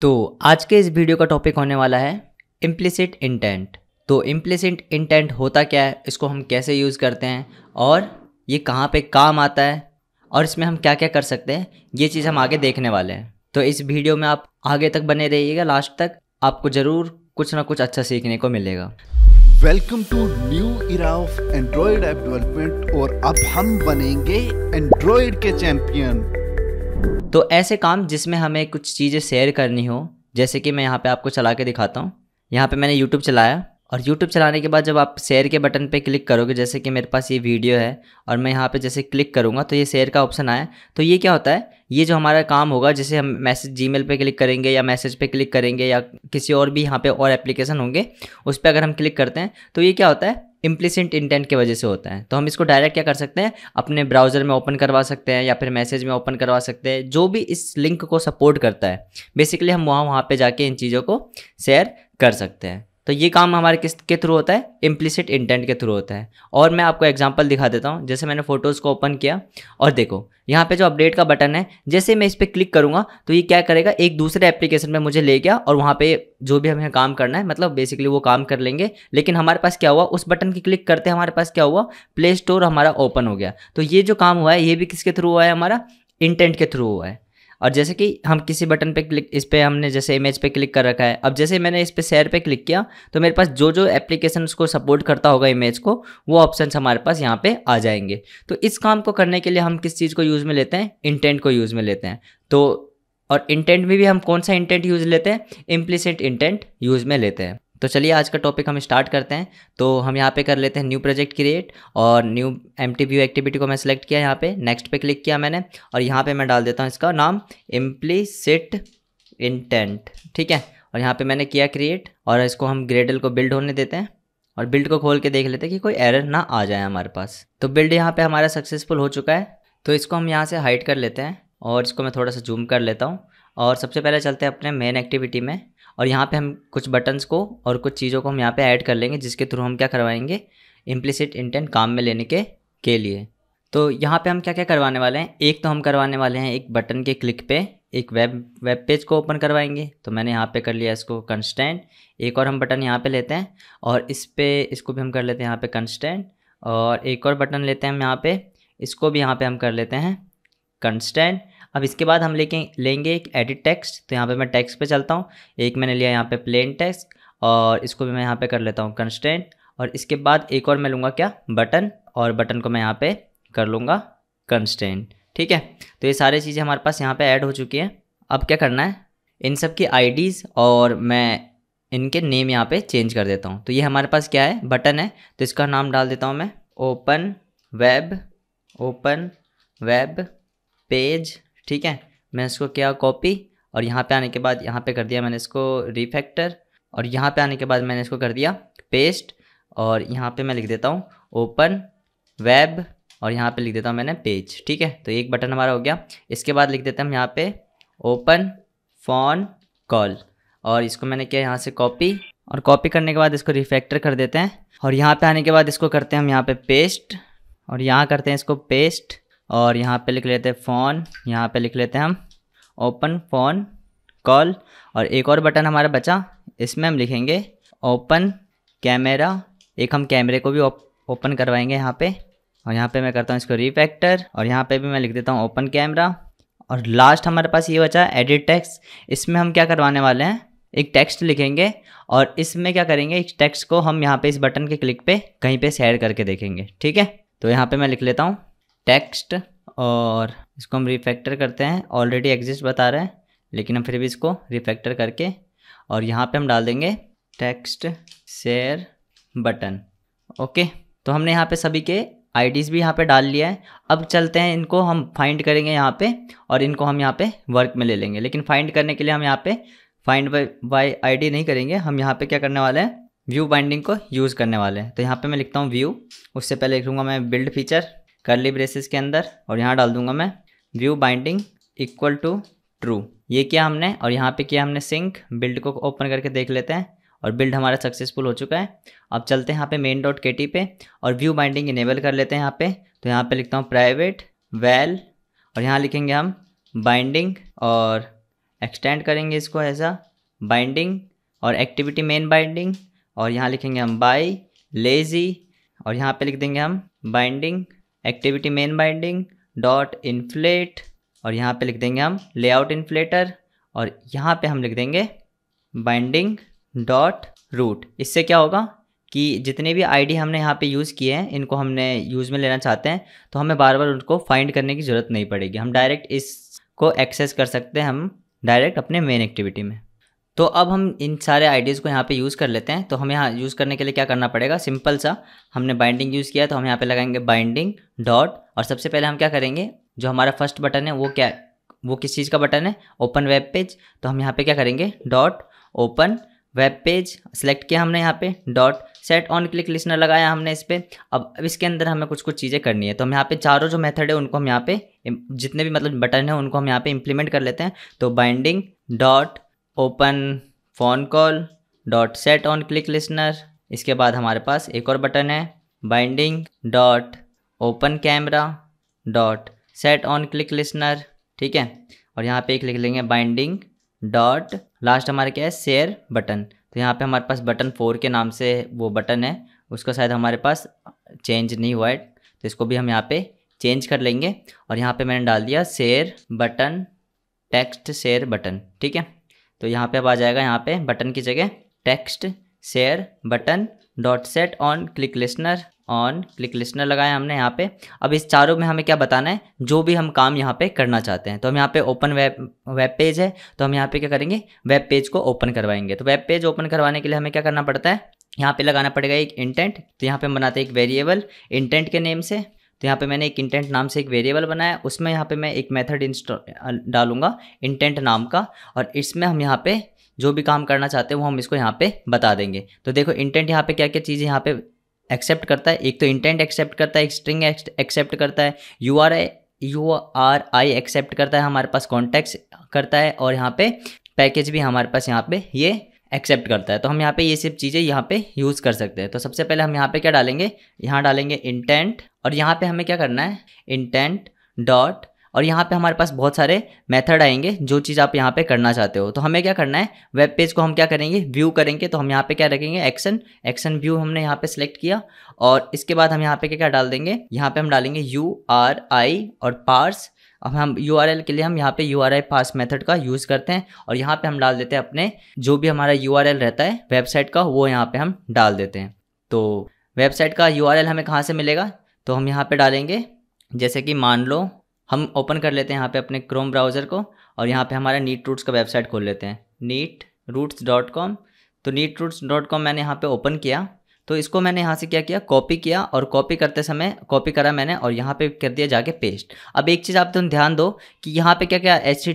तो आज के इस वीडियो का टॉपिक होने वाला है इम्प्लिसिट इंटेंट तो इम्प्लिसिट इंटेंट होता क्या है इसको हम कैसे यूज़ करते हैं और ये कहाँ पे काम आता है और इसमें हम क्या क्या कर सकते हैं ये चीज़ हम आगे देखने वाले हैं तो इस वीडियो में आप आगे तक बने रहिएगा लास्ट तक आपको ज़रूर कुछ ना कुछ अच्छा सीखने को मिलेगा welcome to new era of android app development और अब हम बनेंगे एंड्रॉयड के चैंपियन तो ऐसे काम जिसमें हमें कुछ चीज़ें शेयर करनी हो जैसे कि मैं यहाँ पे आपको चला के दिखाता हूँ यहाँ पे मैंने यूट्यूब चलाया और यूट्यूब चलाने के बाद जब आप शेयर के बटन पे क्लिक करोगे जैसे कि मेरे पास ये वीडियो है और मैं यहाँ पे जैसे क्लिक करूँगा तो ये शेयर का ऑप्शन आया तो ये क्या होता है ये जो हमारा काम होगा जैसे हम मैसेज जी पे क्लिक करेंगे या मैसेज पे क्लिक करेंगे या किसी और भी यहाँ पे और एप्लीकेशन होंगे उस पर अगर हम क्लिक करते हैं तो ये क्या होता है इम्प्लिसिट इंटेंट की वजह से होता है तो हम इसको डायरेक्ट क्या कर सकते हैं अपने ब्राउज़र में ओपन करवा सकते हैं या फिर मैसेज में ओपन करवा सकते हैं जो भी इस लिंक को सपोर्ट करता है बेसिकली हम वहाँ वहाँ पर जाके इन चीज़ों को शेयर कर सकते हैं तो ये काम हमारे किस के थ्रू होता है इम्प्लिसिट इंटेंट के थ्रू होता है और मैं आपको एग्जांपल दिखा देता हूँ जैसे मैंने फोटोज़ को ओपन किया और देखो यहाँ पे जो अपडेट का बटन है जैसे मैं इस पर क्लिक करूँगा तो ये क्या करेगा एक दूसरे एप्लीकेशन में मुझे ले गया और वहाँ पे जो भी हमें काम करना है मतलब बेसिकली वो काम कर लेंगे लेकिन हमारे पास क्या हुआ उस बटन की क्लिक करते हमारे पास क्या हुआ प्ले स्टोर हमारा ओपन हो गया तो ये जो काम हुआ है ये भी किसके थ्रू हुआ है हमारा इंटेंट के थ्रू हुआ है और जैसे कि हम किसी बटन पे क्लिक इस पर हमने जैसे इमेज पे क्लिक कर रखा है अब जैसे मैंने इस पर शेयर पे क्लिक किया तो मेरे पास जो जो एप्लीकेशन को सपोर्ट करता होगा इमेज को वो ऑप्शन हमारे पास यहाँ पे आ जाएंगे तो इस काम को करने के लिए हम किस चीज़ को यूज़ में लेते हैं इंटेंट को यूज़ में लेते हैं तो और इंटेंट में भी हम कौन सा इंटेंट यूज़ लेते हैं इम्प्लीसेंट इंटेंट यूज़ में लेते हैं तो चलिए आज का टॉपिक हम स्टार्ट करते हैं तो हम यहाँ पे कर लेते हैं न्यू प्रोजेक्ट क्रिएट और न्यू एम एक्टिविटी को मैं सेलेक्ट किया यहाँ पे नेक्स्ट पे क्लिक किया मैंने और यहाँ पे मैं डाल देता हूँ इसका नाम इम्प्लीसिट इंटेंट ठीक है और यहाँ पे मैंने किया क्रिएट और इसको हम ग्रेडल को बिल्ड होने देते हैं और बिल्ड को खोल के देख लेते हैं कि कोई एरर ना आ जाए हमारे पास तो बिल्ड यहाँ पर हमारा सक्सेसफुल हो चुका है तो इसको हम यहाँ से हाइट कर लेते हैं और इसको मैं थोड़ा सा जूम कर लेता हूँ और सबसे पहले चलते हैं अपने मेन एक्टिविटी में और यहाँ पे हम कुछ बटन्स को और कुछ चीज़ों को हम यहाँ पे ऐड कर लेंगे जिसके थ्रू हम क्या करवाएंगे इम्प्लिसिट इंटेंट काम में लेने के के लिए तो यहाँ पे हम क्या क्या करवाने वाले हैं एक तो हम करवाने वाले हैं एक बटन के क्लिक पे एक वेब वेब पेज को ओपन करवाएंगे तो मैंने यहाँ पे कर लिया इसको कंस्टेंट एक और हम बटन यहाँ पे लेते हैं और इस पर इसको भी हम कर लेते हैं यहाँ पे कंस्टेंट और एक और बटन लेते हैं हम यहाँ पे इसको भी यहाँ पे हम कर लेते हैं कंस्टेंट अब इसके बाद हम लेके लेंगे एक एडिट टेक्स्ट तो यहाँ पे मैं टेक्स्ट पे चलता हूँ एक मैंने लिया यहाँ पे प्लेन टेक्स्ट और इसको भी मैं यहाँ पे कर लेता हूँ कंस्टेंट और इसके बाद एक और मैं लूँगा क्या बटन और बटन को मैं यहाँ पर कर लूँगा कंस्टेंट ठीक है तो ये सारी चीज़ें हमारे पास यहाँ पर ऐड हो चुकी हैं अब क्या करना है इन सब की आई और मैं इनके नेम यहाँ पे चेंज कर देता हूँ तो ये हमारे पास क्या है बटन है तो इसका नाम डाल देता हूँ मैं open web open web page ठीक है मैंने इसको किया कॉपी और यहाँ पे आने के बाद यहाँ पे कर दिया मैंने इसको रिफैक्टर और यहाँ पे आने के बाद मैंने इसको कर दिया पेस्ट और यहाँ पे मैं लिख देता हूँ ओपन वेब और यहाँ पे लिख देता हूँ मैंने पेज ठीक है तो एक बटन हमारा हो गया इसके बाद लिख देते हैं हम यहाँ पे ओपन फोन कॉल और इसको मैंने किया यहाँ से कॉपी और कॉपी करने के बाद इसको रिफैक्टर कर देते हैं और यहाँ पे आने के बाद इसको करते हैं हम यहाँ पे पेस्ट और यहाँ करते हैं इसको पेस्ट और यहाँ पे लिख लेते हैं फ़ोन यहाँ पे लिख लेते हैं हम ओपन फ़ोन कॉल और एक और बटन हमारा बचा इसमें हम लिखेंगे ओपन कैमरा एक हम कैमरे को भी ओपन करवाएंगे यहाँ पे और यहाँ पे मैं करता हूँ इसको रिफैक्टर और यहाँ पे भी मैं लिख देता हूँ ओपन कैमरा और लास्ट हमारे पास ये बचा एडिट टैक्स इसमें हम क्या करवाने वाले हैं एक टेक्स्ट लिखेंगे और इसमें क्या करेंगे इस टेक्स्ट को हम यहाँ पे इस बटन के क्लिक पे कहीं पे शेयर करके देखेंगे ठीक है तो यहाँ पे मैं लिख लेता हूँ टेक्स्ट और इसको हम रिफैक्टर करते हैं ऑलरेडी एग्जिस्ट बता रहे हैं लेकिन हम फिर भी इसको रिफैक्टर करके और यहाँ पे हम डाल देंगे टेक्स्ट शेयर बटन ओके तो हमने यहाँ पे सभी के आईडीज़ भी यहाँ पे डाल लिया है अब चलते हैं इनको हम फाइंड करेंगे यहाँ पे और इनको हम यहाँ पे वर्क में ले लेंगे लेकिन फाइंड करने के लिए हम यहाँ पे फाइंड बाई आई डी नहीं करेंगे हम यहाँ पे क्या करने वाले हैं व्यू बाइंडिंग को यूज़ करने वाले हैं तो यहाँ पे मैं लिखता हूँ व्यू उससे पहले लिखूँगा मैं बिल्ड फीचर करली ब्रेसेस के अंदर और यहाँ डाल दूंगा मैं view binding equal to true ये किया हमने और यहाँ पे किया हमने सिंक बिल्ड को ओपन करके देख लेते हैं और बिल्ड हमारा सक्सेसफुल हो चुका है अब चलते हैं यहाँ पे मेन डॉट के पे और व्यू बाइंडिंग इनेबल कर लेते हैं यहाँ पे तो यहाँ पे लिखता हूँ प्राइवेट वेल और यहाँ लिखेंगे हम बाइंडिंग और एक्सटेंड करेंगे इसको ऐसा बाइंडिंग और एक्टिविटी मेन बाइंडिंग और यहाँ लिखेंगे हम बाई लेज़ी और यहाँ पे लिख देंगे हम binding activity main binding dot inflate और यहाँ पे लिख देंगे हम लेआउट इन्फ्लेटर और यहाँ पे हम लिख देंगे बाइंडिंग डॉट रूट इससे क्या होगा कि जितने भी आईडी हमने यहाँ पे यूज़ किए हैं इनको हमने यूज़ में लेना चाहते हैं तो हमें बार बार उनको फाइंड करने की ज़रूरत नहीं पड़ेगी हम डायरेक्ट इसको एक्सेस कर सकते हैं हम डायरेक्ट अपने मेन एक्टिविटी में तो अब हम इन सारे आइडियाज़ को यहाँ पे यूज़ कर लेते हैं तो हम यहाँ यूज़ करने के लिए क्या करना पड़ेगा सिंपल सा हमने बाइंडिंग यूज़ किया तो हम यहाँ पे लगाएंगे बाइंडिंग डॉट और सबसे पहले हम क्या करेंगे जो हमारा फर्स्ट बटन है वो क्या वो किस चीज़ का बटन है ओपन वेब पेज तो हम यहाँ पर क्या करेंगे dot open web page select किया हमने यहाँ पे dot set on click listener लगाया हमने इस पर अब इसके अंदर हमें कुछ कुछ चीज़ें करनी है तो हम यहाँ पे चारों जो मेथड है उनको हम यहाँ पे जितने भी मतलब बटन है उनको हम यहाँ पे इम्प्लीमेंट कर लेते हैं तो binding dot open phone call dot set on click listener इसके बाद हमारे पास एक और बटन है binding dot open camera dot set on click listener ठीक है और यहाँ पे एक लिख लेंगे बाइंडिंग डॉट लास्ट हमारे क्या है शेयर बटन तो यहाँ पे हमारे पास बटन फोर के नाम से वो बटन है उसका शायद हमारे पास चेंज नहीं हुआ है तो इसको भी हम यहाँ पे चेंज कर लेंगे और यहाँ पे मैंने डाल दिया share button text share button ठीक है तो यहाँ पे अब आ जाएगा यहाँ पे बटन की जगह text share button dot set on click listener on click listener लगाया हमने यहाँ पे अब इस चारों में हमें क्या बताना है जो भी हम काम यहाँ पे करना चाहते हैं तो हम यहाँ पे ओपन वेब वेब पेज है तो हम यहाँ पे क्या करेंगे वेब पेज को ओपन करवाएंगे तो वेब पेज ओपन करवाने के लिए हमें क्या करना पड़ता है यहाँ पे लगाना पड़ेगा एक इंटेंट तो यहाँ पे हम बनाते हैं एक वेरिएबल इंटेंट के नेम से तो यहाँ पे मैंने एक इंटेंट नाम से एक वेरिएबल बनाया उसमें यहाँ पे मैं एक मेथड डालूंगा इंटेंट नाम का और इसमें हम यहाँ पे जो भी काम करना चाहते हैं वो हम इसको यहाँ पे बता देंगे तो देखो इंटेंट यहाँ पे क्या क्या चीज़ें यहाँ पे एक्सेप्ट करता है एक तो इंटेंट एक्सेप्ट करता है एक स्ट्रिंग एक्सेप्ट करता है U R I U R I accept करता है हमारे पास कॉन्टैक्ट करता है और यहाँ पे पैकेज भी हमारे पास यहाँ पे ये एक्सेप्ट करता है तो हम यहाँ पे ये सब चीज़ें यहाँ पे यूज़ कर सकते हैं तो सबसे पहले हम यहाँ पे क्या डालेंगे यहाँ डालेंगे इंटेंट और यहाँ पे हमें क्या करना है इंटेंट डॉट और यहाँ पे हमारे पास बहुत सारे मेथड आएंगे जो चीज़ आप यहाँ पे करना चाहते हो तो हमें क्या करना है वेब पेज को हम क्या करेंगे व्यू करेंगे तो हम यहाँ पे क्या रखेंगे एक्शन एक्शन व्यू हमने यहाँ पे सिलेक्ट किया और इसके बाद हम यहाँ पे क्या डाल देंगे यहाँ पे हम डालेंगे यू आर आई और पार्स अब हम यू के लिए हम यहाँ पे यू आर पास मेथड का यूज़ करते हैं और यहाँ पे हम डाल देते हैं अपने जो भी हमारा यू रहता है वेबसाइट का वो यहाँ पे हम डाल देते हैं तो वेबसाइट का यू हमें कहाँ से मिलेगा तो हम यहाँ पर डालेंगे जैसे कि मान लो हम ओपन कर लेते हैं यहाँ पे अपने क्रोम ब्राउज़र को और यहाँ पे हमारा नीट रूट्स का वेबसाइट खोल लेते हैं नीट रूट्स डॉट कॉम तो नीट रूट्स डॉट कॉम मैंने यहाँ पर ओपन किया तो इसको मैंने यहाँ से क्या किया कॉपी किया और कॉपी करते समय कॉपी करा मैंने और यहाँ पे कर दिया जाके पेस्ट अब एक चीज़ आप तुम तो ध्यान दो कि यहाँ पे क्या क्या एच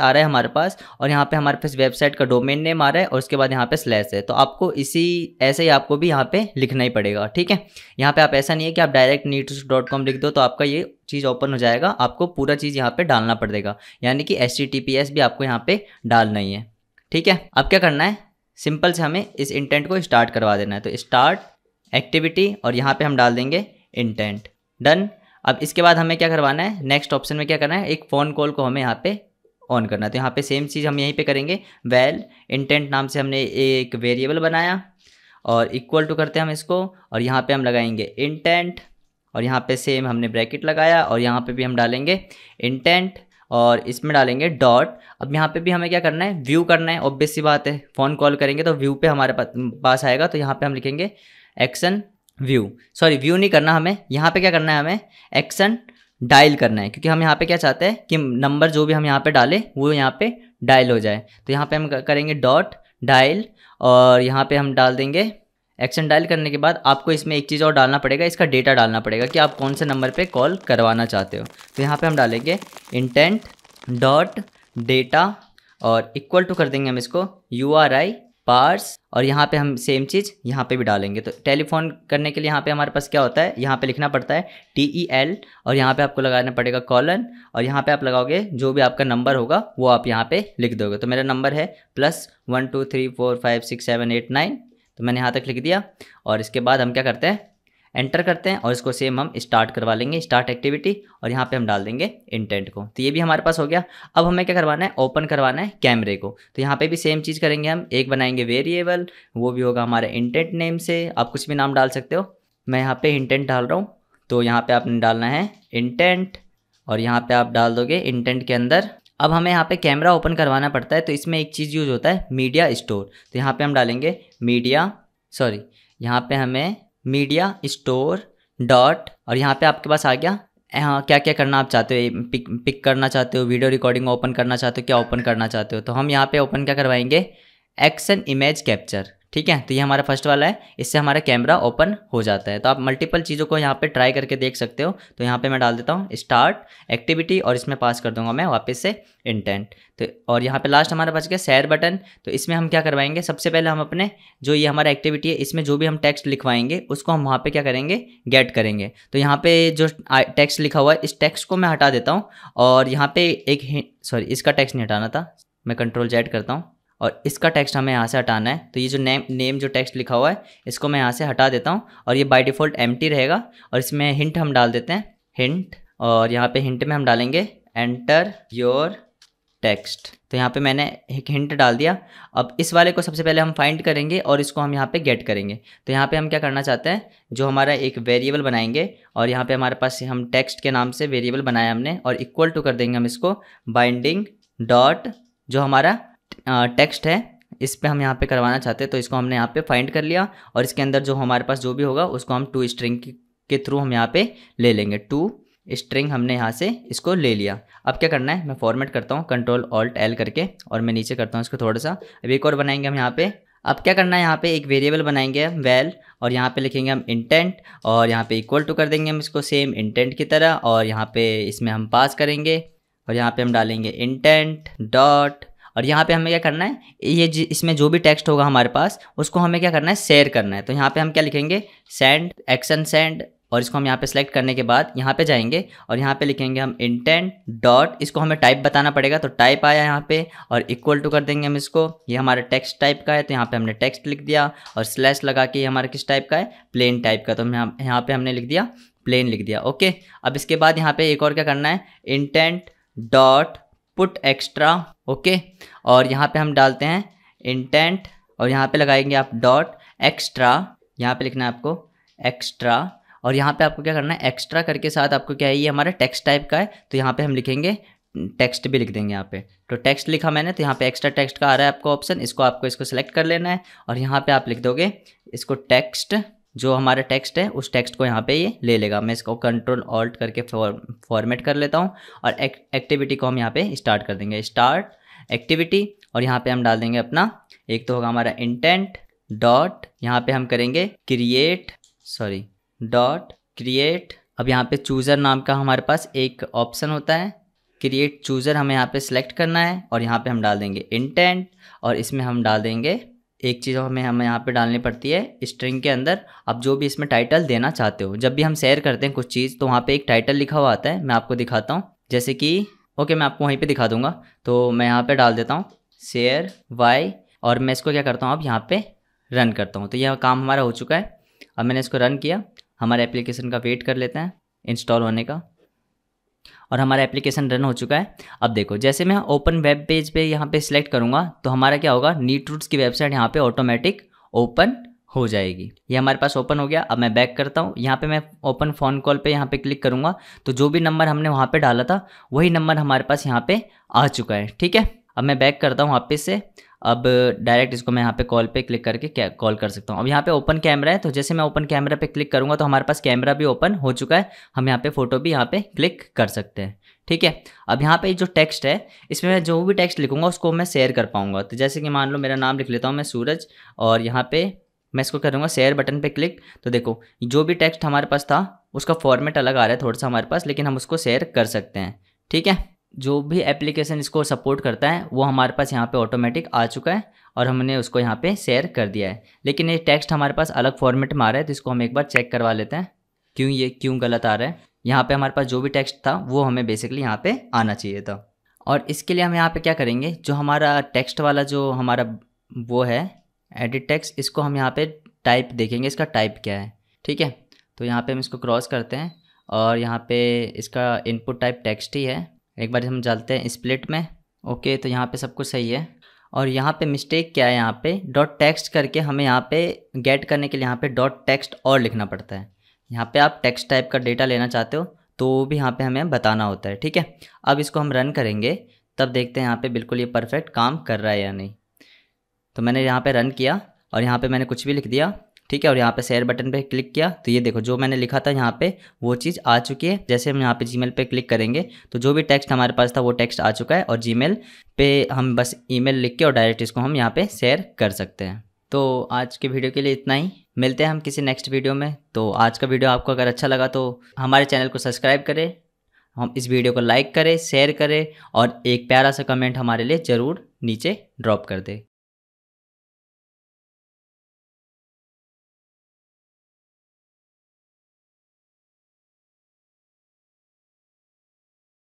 आ रहा है हमारे पास और यहाँ पे हमारे पास वेबसाइट का डोमेन नेम आ रहा है और उसके बाद यहाँ पे स्लैश है तो आपको इसी ऐसे ही आपको भी यहाँ पे लिखना ही पड़ेगा ठीक है यहाँ पे आप ऐसा नहीं है कि आप डायरेक्ट नीट्स लिख दो तो आपका ये चीज़ ओपन हो जाएगा आपको पूरा चीज़ यहाँ पे डालना पड़ेगा यानी कि एच भी आपको यहाँ पे डालना ही है ठीक है अब क्या करना है सिंपल से हमें इस इंटेंट को स्टार्ट करवा देना है तो स्टार्ट एक्टिविटी और यहाँ पे हम डाल देंगे इंटेंट डन अब इसके बाद हमें क्या करवाना है नेक्स्ट ऑप्शन में क्या करना है एक फ़ोन कॉल को हमें यहाँ पे ऑन करना है तो यहाँ पे सेम चीज़ हम यहीं पे करेंगे वेल इंटेंट नाम से हमने एक वेरिएबल बनाया और इक्वल टू करते हैं हम इसको और यहाँ पर हम लगाएंगे इंटेंट और यहाँ पर सेम हमने ब्रैकेट लगाया और यहाँ पर भी हम डालेंगे इंटेंट और इसमें डालेंगे डॉट अब यहाँ पे भी हमें क्या करना है व्यू करना है ऑब्वियस सी बात है फ़ोन कॉल करेंगे तो व्यू पे हमारे पास आएगा तो यहाँ पे हम लिखेंगे एक्शन व्यू सॉरी व्यू नहीं करना हमें यहाँ पे क्या करना है हमें एक्शन डायल करना है क्योंकि हम यहाँ पे क्या चाहते हैं कि नंबर जो भी हम यहाँ पर डालें वो यहाँ पर डायल हो जाए तो यहाँ पर हम करेंगे डॉट डायल और यहाँ पर हम डाल देंगे एक्शन डायल करने के बाद आपको इसमें एक चीज़ और डालना पड़ेगा इसका डेटा डालना पड़ेगा कि आप कौन से नंबर पे कॉल करवाना चाहते हो तो यहाँ पे हम डालेंगे इंटेंट डॉट डेटा और इक्वल टू कर देंगे हम इसको यू आर आई पार्स और यहाँ पे हम सेम चीज़ यहाँ पे भी डालेंगे तो टेलीफोन करने के लिए यहाँ पे हमारे पास क्या होता है यहाँ पे लिखना पड़ता है टी ई एल और यहाँ पे आपको लगाना पड़ेगा कॉलन और यहाँ पे आप लगाओगे जो भी आपका नंबर होगा वो आप यहाँ पे लिख दोगे तो मेरा नंबर है plus one two three four five six seven eight nine तो मैंने यहाँ तक लिख दिया और इसके बाद हम क्या करते हैं एंटर करते हैं और इसको सेम हम स्टार्ट करवा लेंगे स्टार्ट एक्टिविटी और यहाँ पे हम डाल देंगे इंटेंट को तो ये भी हमारे पास हो गया अब हमें क्या करवाना है ओपन करवाना है कैमरे को तो यहाँ पे भी सेम चीज़ करेंगे हम एक बनाएंगे वेरिएबल वो भी होगा हमारे इंटेंट नेम से आप कुछ भी नाम डाल सकते हो मैं यहाँ पर इंटेंट डाल रहा हूँ तो यहाँ पर आपने डालना है इंटेंट और यहाँ पर आप डाल दोगे इंटेंट के अंदर अब हमें यहाँ पे कैमरा ओपन करवाना पड़ता है तो इसमें एक चीज़ यूज़ होता है मीडिया स्टोर तो यहाँ पे हम डालेंगे मीडिया सॉरी यहाँ पे हमें मीडिया स्टोर डॉट और यहाँ पे आपके पास आ गया हाँ क्या क्या करना आप चाहते हो पिक पिक करना चाहते हो वीडियो रिकॉर्डिंग ओपन करना चाहते हो क्या ओपन करना चाहते हो तो हम यहाँ पर ओपन क्या करवाएंगे एक्शन इमेज कैप्चर ठीक है तो ये हमारा फर्स्ट वाला है इससे हमारा कैमरा ओपन हो जाता है तो आप मल्टीपल चीज़ों को यहाँ पे ट्राई करके देख सकते हो तो यहाँ पे मैं डाल देता हूँ स्टार्ट एक्टिविटी और इसमें पास कर दूंगा मैं वापस से इंटेंट तो और यहाँ पे लास्ट हमारा बच गया शेयर बटन तो इसमें हम क्या करवाएंगे सबसे पहले हम अपने जो ये हमारा एक्टिविटी है इसमें जो भी हम टेक्स्ट लिखवाएंगे उसको हम वहाँ पर क्या करेंगे गेट करेंगे तो यहाँ पर जो टेक्स्ट लिखा हुआ है इस टेक्स्ट को मैं हटा देता हूँ और यहाँ पर एक सॉरी इसका टेक्स्ट नहीं हटाना था मैं कंट्रोल जेड करता हूँ और इसका टेक्स्ट हमें यहाँ से हटाना है तो ये जो नेम नेम जो टेक्स्ट लिखा हुआ है इसको मैं यहाँ से हटा देता हूँ और ये बाय डिफ़ॉल्ट एम रहेगा और इसमें हिंट हम डाल देते हैं हिंट और यहाँ पे हिंट में हम डालेंगे एंटर योर टेक्स्ट तो यहाँ पे मैंने एक हिंट डाल दिया अब इस वाले को सबसे पहले हम फाइंड करेंगे और इसको हम यहाँ पे गेट करेंगे तो यहाँ पे हम क्या करना चाहते हैं जो हमारा एक वेरिएबल बनाएंगे और यहाँ पे हमारे पास हम टेक्स्ट के नाम से वेरिएबल बनाया हमने और इक्वल टू कर देंगे हम इसको बाइंडिंग डॉट जो हमारा टेक्स्ट है इस पर हम यहाँ पे करवाना चाहते हैं तो इसको हमने यहाँ पे फाइंड कर लिया और इसके अंदर जो हमारे पास जो भी होगा उसको हम टू स्ट्रिंग के थ्रू हम यहाँ पे ले लेंगे टू स्ट्रिंग हमने यहाँ से इसको ले लिया अब क्या करना है मैं फॉर्मेट करता हूँ कंट्रोल ऑल्ट एल करके और मैं नीचे करता हूँ इसको थोड़ा सा अब एक और बनाएंगे हम यहाँ पे अब क्या करना है यहाँ पे एक वेरिएबल बनाएंगे हम वेल और यहाँ पे लिखेंगे हम इंटेंट और यहाँ पे इक्वल टू कर देंगे हम इसको सेम इंटेंट की तरह और यहाँ पे इसमें हम पास करेंगे और यहाँ पे हम डालेंगे इंटेंट डॉट और यहाँ पे हमें क्या करना है ये इसमें जो भी टेक्स्ट होगा हमारे पास उसको हमें क्या करना है शेयर करना है तो यहाँ पे हम क्या लिखेंगे सेंड एक्शन सेंड और इसको हम यहाँ पे सेलेक्ट करने के बाद यहाँ पे जाएंगे और यहाँ पे लिखेंगे हम इंटेंट डॉट इसको हमें टाइप बताना पड़ेगा तो टाइप आया यहाँ पे और इक्वल टू कर देंगे हम इसको ये हमारा टेक्स्ट टाइप का है तो यहाँ पे हमने टेक्स्ट लिख दिया और स्लैश लगा के ये हमारा किस टाइप का है प्लेन टाइप का तो हम यहाँ यहाँ पे हमने लिख दिया प्लेन लिख दिया ओके अब इसके बाद यहाँ पे एक और क्या करना है intent dot put extra okay और यहाँ पे हम डालते हैं इंटेंट और यहाँ पे लगाएंगे आप डॉट एक्स्ट्रा यहाँ पे लिखना है आपको एक्स्ट्रा और यहाँ पे आपको क्या करना है एक्स्ट्रा करके साथ आपको क्या है ये हमारा टेक्स्ट टाइप का है तो यहाँ पे हम लिखेंगे टेक्स्ट भी लिख देंगे यहाँ पे तो टेक्स्ट लिखा मैंने तो यहाँ पे एक्स्ट्रा टेक्स्ट का आ रहा है आपको ऑप्शन इसको आपको इसको सेलेक्ट कर लेना है और यहाँ पे आप लिख दोगे इसको टेक्स्ट जो हमारा टेक्स्ट है उस टेक्स्ट को यहाँ पे ये ले लेगा मैं इसको कंट्रोल ऑल्ट करके फॉर्मेट कर लेता हूँ और एक्टिविटी को हम यहाँ पे स्टार्ट कर देंगे स्टार्ट एक्टिविटी और यहाँ पे हम डाल देंगे अपना एक तो होगा हमारा इंटेंट डॉट यहाँ पे हम करेंगे क्रिएट सॉरी डॉट क्रिएट अब यहाँ पे चूज़र नाम का हमारे पास एक ऑप्शन होता है क्रिएट चूज़र हमें यहाँ पे सिलेक्ट करना है और यहाँ पे हम डाल देंगे इंटेंट और इसमें हम डाल देंगे एक चीज़ हमें हमें यहाँ पे डालनी पड़ती है स्ट्रिंग के अंदर आप जो भी इसमें टाइटल देना चाहते हो जब भी हम शेयर करते हैं कुछ चीज़ तो वहाँ पे एक टाइटल लिखा हुआ आता है मैं आपको दिखाता हूँ जैसे कि ओके मैं आपको वहीं पे दिखा दूंगा तो मैं यहाँ पे डाल देता हूँ शेयर वाई और मैं इसको क्या करता हूँ अब यहाँ पर रन करता हूँ तो यह काम हमारा हो चुका है अब मैंने इसको रन किया हमारे एप्लीकेशन का वेट कर लेते हैं इंस्टॉल होने का और हमारा एप्लीकेशन रन हो चुका है अब देखो जैसे मैं ओपन वेब पेज पे यहाँ पे सिलेक्ट करूँगा तो हमारा क्या होगा नीट रूट्स की वेबसाइट यहाँ पे ऑटोमेटिक ओपन हो जाएगी ये हमारे पास ओपन हो गया अब मैं बैक करता हूँ यहाँ पे मैं ओपन फ़ोन कॉल पे यहाँ पे क्लिक करूँगा तो जो भी नंबर हमने वहाँ पे डाला था वही नंबर हमारे पास यहाँ पे आ चुका है ठीक है अब मैं बैक करता हूँ वापस से अब डायरेक्ट इसको मैं यहाँ पे कॉल पे क्लिक करके कॉल कर सकता हूँ अब यहाँ पे ओपन कैमरा है तो जैसे मैं ओपन कैमरा पे क्लिक करूँगा तो हमारे पास कैमरा भी ओपन हो चुका है हम यहाँ पे फोटो भी यहाँ पे क्लिक कर सकते हैं ठीक है अब यहाँ पे जो टेक्स्ट है इसमें मैं जो भी टेक्स्ट लिखूँगा उसको मैं शेयर कर पाऊँगा तो जैसे कि मान लो मेरा नाम लिख लेता हूँ मैं सूरज और यहाँ पर मैं इसको करूँगा शेयर बटन पर क्लिक तो देखो जो भी टेक्स्ट हमारे पास था उसका फॉर्मेट अलग आ रहा है थोड़ा सा हमारे पास लेकिन हम उसको शेयर कर सकते हैं ठीक है जो भी एप्लीकेशन इसको सपोर्ट करता है वो हमारे पास यहाँ पे ऑटोमेटिक आ चुका है और हमने उसको यहाँ पे शेयर कर दिया है लेकिन ये टेक्स्ट हमारे पास अलग फॉर्मेट में आ रहा है तो इसको हम एक बार चेक करवा लेते हैं क्यों ये क्यों गलत आ रहा है यहाँ पे हमारे पास जो भी टेक्स्ट था वो हमें बेसिकली यहाँ पर आना चाहिए था और इसके लिए हम यहाँ पर क्या करेंगे जो हमारा टेक्स्ट वाला जो हमारा वो है एडिट टेक्स्ट इसको हम यहाँ पर टाइप देखेंगे इसका टाइप क्या है ठीक है तो यहाँ पर हम इसको क्रॉस करते हैं और यहाँ पे इसका इनपुट टाइप टेक्स्ट ही है एक बार हम चलते हैं स्प्लिट में ओके तो यहाँ पे सब कुछ सही है और यहाँ पे मिस्टेक क्या है यहाँ पे डॉट टेक्स्ट करके हमें यहाँ पे गेट करने के लिए यहाँ पे डॉट टेक्स्ट और लिखना पड़ता है यहाँ पे आप टेक्स्ट टाइप का डेटा लेना चाहते हो तो वो भी यहाँ पे हमें बताना होता है ठीक है अब इसको हम रन करेंगे तब देखते हैं यहाँ पे बिल्कुल ये परफेक्ट काम कर रहा है या नहीं तो मैंने यहाँ पे रन किया और यहाँ पे मैंने कुछ भी लिख दिया ठीक है और यहाँ पे शेयर बटन पे क्लिक किया तो ये देखो जो मैंने लिखा था यहाँ पे वो चीज़ आ चुकी है जैसे हम यहाँ पे जीमेल पे क्लिक करेंगे तो जो भी टेक्स्ट हमारे पास था वो टेक्स्ट आ चुका है और जीमेल पे हम बस ईमेल लिख के और डायरेक्ट इसको हम यहाँ पे शेयर कर सकते हैं तो आज के वीडियो के लिए इतना ही मिलते हैं हम किसी नेक्स्ट वीडियो में तो आज का वीडियो आपको अगर अच्छा लगा तो हमारे चैनल को सब्सक्राइब करें हम इस वीडियो को लाइक करें शेयर करें और एक प्यारा सा कमेंट हमारे लिए ज़रूर नीचे ड्रॉप कर दें